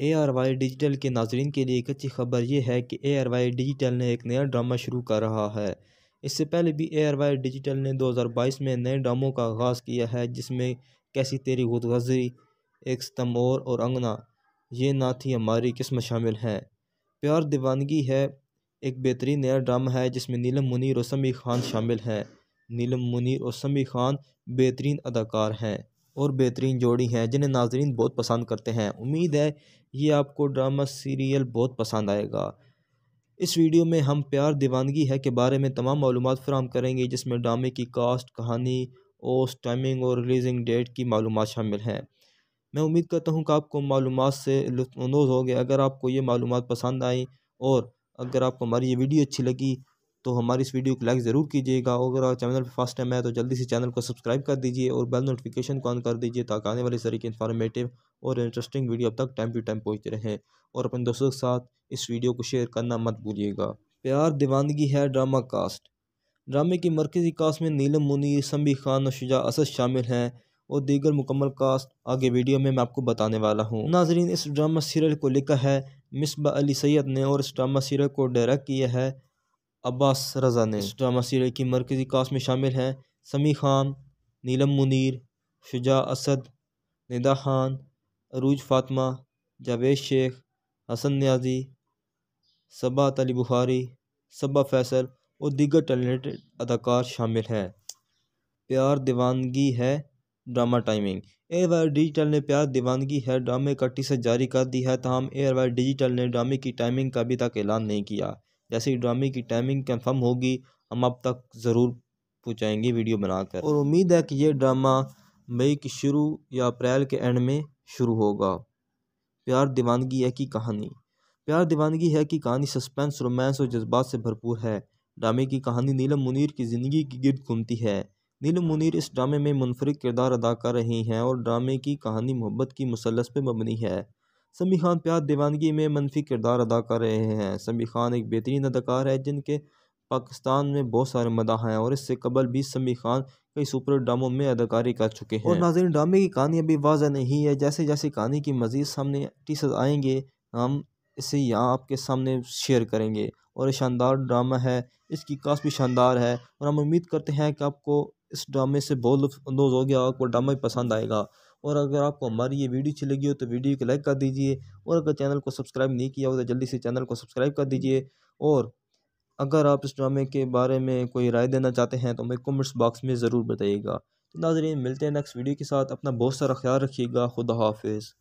A R Y digital के नाजरन के लिए एक अच्छी खबर यह है कि ए आर वाई डिजिटल ने एक नया ड्रामा शुरू कर रहा है इससे पहले भी ए आर वाई डिजिटल ने 2022 में नए ड्रामों का आगाज़ किया है जिसमें कैसी तेरी गुदगजी एक स्तमोर और अंगना ये ना थी हमारी किस्म शामिल हैं प्यार दीवानगी है एक बेहतरीन नया ड्रामा है जिसमें नीलम मुनीर और समी खान शामिल हैं नीलम मुनीर और समी खान बेहतरीन अदाकार हैं और बेहतरीन जोड़ी हैं जिन्हें नाजरीन बहुत पसंद करते हैं उम्मीद है ये आपको ड्रामा सीरियल बहुत पसंद आएगा इस वीडियो में हम प्यार दीवानगी है के बारे में तमाम मालूम फ्राहम करेंगे जिसमें ड्रामे की कास्ट कहानी ओस टाइमिंग और रिलीजिंग डेट की मालूम शामिल हैं मैं उम्मीद करता हूँ कि आपको मालूम से लुफानंदोज़ हो गए अगर आपको ये मालूम पसंद आई और अगर आपको हमारी ये वीडियो अच्छी लगी तो हमारी इस वीडियो को लाइक ज़रूर कीजिएगा अगर चैनल पर फर्स्ट टाइम है तो जल्दी से चैनल को सब्सक्राइब कर दीजिए और बेल नोटिफिकेशन को ऑन कर दीजिए ताकि आने वाले सारी की इन्फॉर्मेटिव और इंटरेस्टिंग वीडियो अब तक टाइम टू टाइम पहुँचते रहें और अपने दोस्तों के साथ इस वीडियो को शेयर करना मत भूलिएगा प्यार दीवानगी है ड्रामा कास्ट ड्रामे की मरकज़ी कास्ट में नीलम मुनी सम्बी खान और शुजा असद शामिल हैं और दीगर मुकम्मल कास्ट आगे वीडियो में मैं आपको बताने वाला हूँ नाजरीन इस ड्रामा सीरियल को लिखा है मिसबा अली सैद ने और इस ड्रामा सीरियल को डायरेक्ट किया है अब्बास रज़ा ने इस ड्रामा सीरियल की मरकज़ी कास्ट में शामिल हैं समी खान नीलम मुनीर शुजा असद निदा खान अरूज फातमा जावेद शेख हसन न्याजी सबा तली बुखारी सबा फैसल और दीगर टैलेंटेड अदाकार शामिल हैं प्यार दीवानगी है drama timing air wire digital ने प्यार दीवानगी है ड्रामे का टीसर जारी कर दी है तहम एयर वायर डिजिटल ने ड्रामे की टाइमिंग का अभी तक ऐलान नहीं किया जैसे ही ड्रामे की टाइमिंग कंफर्म होगी हम आप तक ज़रूर पहुँचाएंगे वीडियो बनाकर और उम्मीद है कि यह ड्रामा मई के शुरू या अप्रैल के एंड में शुरू होगा प्यार दीवानगी है की कहानी प्यार दीवानगी है कि कहानी सस्पेंस रोमांस और जज्बात से भरपूर है ड्रामे की कहानी नीलम मुनीर की ज़िंदगी की गिरद घूमती है नीलम मुनीर इस ड्रामे में मुनफरद किरदार अदा कर रही हैं और ड्रामे की कहानी मोहब्बत की मुसलस पर मबनी है समी खान प्यार दीवानगी में मनफी किरदार अदा कर रहे हैं समी खान एक बेहतरीन अदाकार है जिनके पाकिस्तान में बहुत सारे मदा हैं और इससे कबल भी समी खान कई सुपर ड्रामों में अदाकारी कर चुके हैं और नाजरन ड्रामे की कहानी अभी वाज नहीं है जैसे जैसे कहानी की मजीद सामने टीसर आएंगे हम इसे यहाँ आपके सामने शेयर करेंगे और शानदार ड्रामा है इसकी कास्ट भी शानदार है और हम उम्मीद करते हैं कि आपको इस ड्रामे से बहुत लुफ्फ अंदोज हो गया आपको ड्रामा भी पसंद आएगा और अगर आपको हमारी ये वीडियो अच्छी लगी हो तो वीडियो को लाइक कर दीजिए और अगर चैनल को सब्सक्राइब नहीं किया हो तो जल्दी से चैनल को सब्सक्राइब कर दीजिए और अगर आप इस ड्रामे के बारे में कोई राय देना चाहते हैं तो हमें कमेंट्स बॉक्स में ज़रूर बताइएगा तो नाजरीन मिलते हैं नेक्स्ट वीडियो के साथ अपना बहुत सारा ख्याल रखिएगा खुदा हाफिज़